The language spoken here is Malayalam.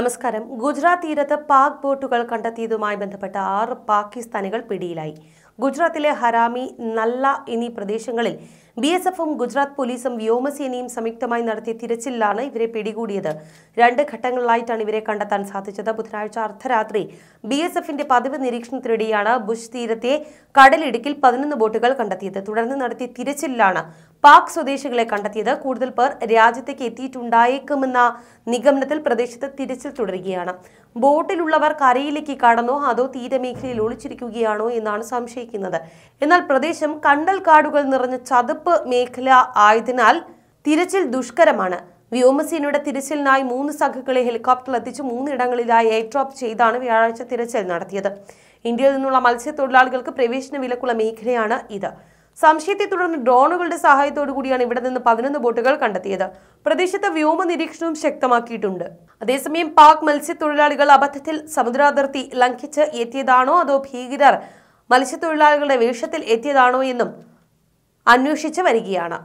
നമസ്കാരം ഗുജറാത്ത് തീരത്ത് പാക് ബോട്ടുകൾ കണ്ടെത്തിയതുമായി ബന്ധപ്പെട്ട ആറ് പാകിസ്ഥാനികൾ പിടിയിലായി ഗുജറാത്തിലെ ഹരാമി നല്ല എന്നീ പ്രദേശങ്ങളിൽ ബി എസ് എഫും ഗുജറാത്ത് പോലീസും വ്യോമസേനയും സംയുക്തമായി നടത്തിയ തിരച്ചിലാണ് ഇവരെ പിടികൂടിയത് രണ്ട് ഘട്ടങ്ങളിലായിട്ടാണ് ഇവരെ കണ്ടെത്താൻ സാധിച്ചത് ബുധനാഴ്ച അർദ്ധരാത്രി ബി എസ് എഫിന്റെ പതിവ് നിരീക്ഷണത്തിനിടെയാണ് ബുഷ് തീരത്തെ കടലിടുക്കിൽ പതിനൊന്ന് ബോട്ടുകൾ കണ്ടെത്തിയത് തുടർന്ന് നടത്തിയ തിരച്ചിലാണ് പാക് സ്വദേശികളെ കണ്ടെത്തിയത് കൂടുതൽ പേർ രാജ്യത്തേക്ക് എത്തിയിട്ടുണ്ടായേക്കുമെന്ന നിഗമനത്തിൽ പ്രദേശത്ത് തിരച്ചിൽ തുടരുകയാണ് ബോട്ടിലുള്ളവർ കരയിലേക്ക് കടന്നോ അതോ തീരമേഖലയിൽ ഒളിച്ചിരിക്കുകയാണോ എന്നാണ് സംശയിക്കുന്നത് ഉപയോഗിക്കുന്നത് എന്നാൽ പ്രദേശം കണ്ടൽ കാടുകൾ നിറഞ്ഞ ചതുപ്പ് മേഖല ആയതിനാൽ തിരച്ചിൽ ദുഷ്കരമാണ് വ്യോമസേനയുടെ തിരച്ചിലിനായി മൂന്ന് സംഘങ്ങളെ ഹെലികോപ്റ്റർ എത്തിച്ച് മൂന്നിടങ്ങളിലായി എയർഡ്രോപ്പ് ചെയ്താണ് വ്യാഴാഴ്ച തിരച്ചിൽ നടത്തിയത് ഇന്ത്യയിൽ നിന്നുള്ള മത്സ്യത്തൊഴിലാളികൾക്ക് പ്രവേശന വിലക്കുള്ള മേഖലയാണ് ഇത് സംശയത്തെ തുടർന്ന് ഡ്രോണുകളുടെ സഹായത്തോടു കൂടിയാണ് ഇവിടെ നിന്ന് പതിനൊന്ന് ബോട്ടുകൾ കണ്ടെത്തിയത് പ്രദേശത്ത് വ്യോമ നിരീക്ഷണവും ശക്തമാക്കിയിട്ടുണ്ട് അതേസമയം പാക് മത്സ്യത്തൊഴിലാളികൾ അബദ്ധത്തിൽ സമുദ്രാതിർത്തി ലംഘിച്ച് എത്തിയതാണോ അതോ ഭീകരർ മത്സ്യത്തൊഴിലാളികളുടെ വേഷത്തിൽ എത്തിയതാണോ എന്നും അന്വേഷിച്ചു വരികയാണ്